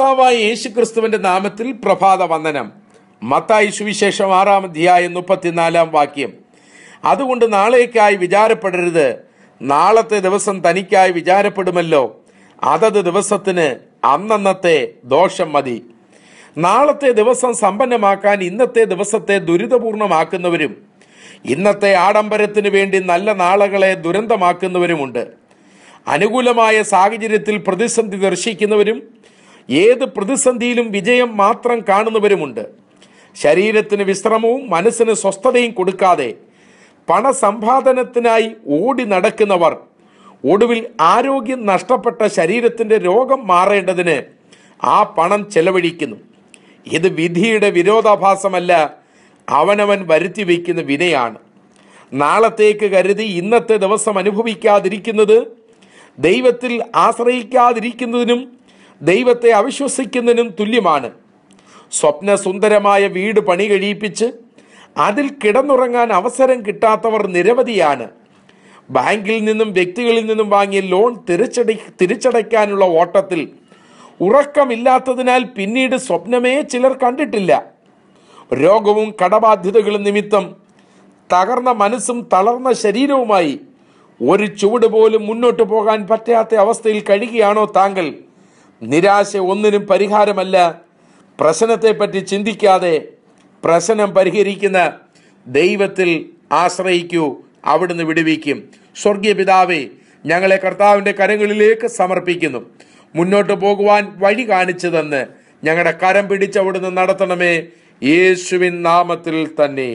കർത്താവായ യേശുക്രിസ്തുവിന്റെ നാമത്തിൽ പ്രഭാത വന്ദനം മത്തായി സുവിശേഷം ആറാം അധ്യായം മുപ്പത്തിനാലാം വാക്യം അതുകൊണ്ട് നാളേക്കായി വിചാരപ്പെടരുത് നാളത്തെ ദിവസം തനിക്കായി വിചാരപ്പെടുമല്ലോ അതത് ദിവസത്തിന് അന്നന്നത്തെ ദോഷം മതി നാളത്തെ ദിവസം സമ്പന്നമാക്കാൻ ഇന്നത്തെ ദിവസത്തെ ദുരിതപൂർണമാക്കുന്നവരും ഇന്നത്തെ ആഡംബരത്തിന് വേണ്ടി നല്ല നാളുകളെ ദുരന്തമാക്കുന്നവരുമുണ്ട് അനുകൂലമായ സാഹചര്യത്തിൽ പ്രതിസന്ധി ദർശിക്കുന്നവരും ഏത് പ്രതിസന്ധിയിലും വിജയം മാത്രം കാണുന്നവരുമുണ്ട് ശരീരത്തിന് വിശ്രമവും മനസ്സിന് സ്വസ്ഥതയും കൊടുക്കാതെ പണസമ്പാദനത്തിനായി ഓടി നടക്കുന്നവർ ഒടുവിൽ ആരോഗ്യം നഷ്ടപ്പെട്ട ശരീരത്തിൻ്റെ രോഗം മാറേണ്ടതിന് ആ പണം ചെലവഴിക്കുന്നു ഇത് വിധിയുടെ വിരോധാഭാസമല്ല അവനവൻ വരുത്തി വയ്ക്കുന്ന വിനയാണ് നാളത്തേക്ക് കരുതി ഇന്നത്തെ ദിവസം അനുഭവിക്കാതിരിക്കുന്നത് ദൈവത്തിൽ ആശ്രയിക്കാതിരിക്കുന്നതിനും ദൈവത്തെ അവിശ്വസിക്കുന്നതിനും തുല്യമാണ് സ്വപ്ന സുന്ദരമായ വീട് പണി കഴിയിപ്പിച്ച് അതിൽ കിടന്നുറങ്ങാൻ അവസരം കിട്ടാത്തവർ നിരവധിയാണ് ബാങ്കിൽ നിന്നും വ്യക്തികളിൽ നിന്നും വാങ്ങിയ ലോൺ തിരിച്ചടി തിരിച്ചടയ്ക്കാനുള്ള ഓട്ടത്തിൽ ഉറക്കമില്ലാത്തതിനാൽ പിന്നീട് സ്വപ്നമേ ചിലർ കണ്ടിട്ടില്ല രോഗവും കടബാധ്യതകളും നിമിത്തം തകർന്ന മനസ്സും തളർന്ന ശരീരവുമായി ഒരു ചുവട് പോലും മുന്നോട്ട് പോകാൻ പറ്റാത്ത അവസ്ഥയിൽ കഴിയുകയാണോ താങ്കൾ നിരാശ ഒന്നിനും പരിഹാരമല്ല പ്രശ്നത്തെപ്പറ്റി ചിന്തിക്കാതെ പ്രശ്നം പരിഹരിക്കുന്ന ദൈവത്തിൽ ആശ്രയിക്കൂ അവിടുന്ന് വിടുവിക്കും സ്വർഗീയ പിതാവേ ഞങ്ങളെ കർത്താവിൻ്റെ കരങ്ങളിലേക്ക് സമർപ്പിക്കുന്നു മുന്നോട്ട് പോകുവാൻ വഴി കാണിച്ചു തന്ന് ഞങ്ങളുടെ കരം പിടിച്ച് അവിടുന്ന് നടത്തണമേ യേശുവിൻ നാമത്തിൽ തന്നെ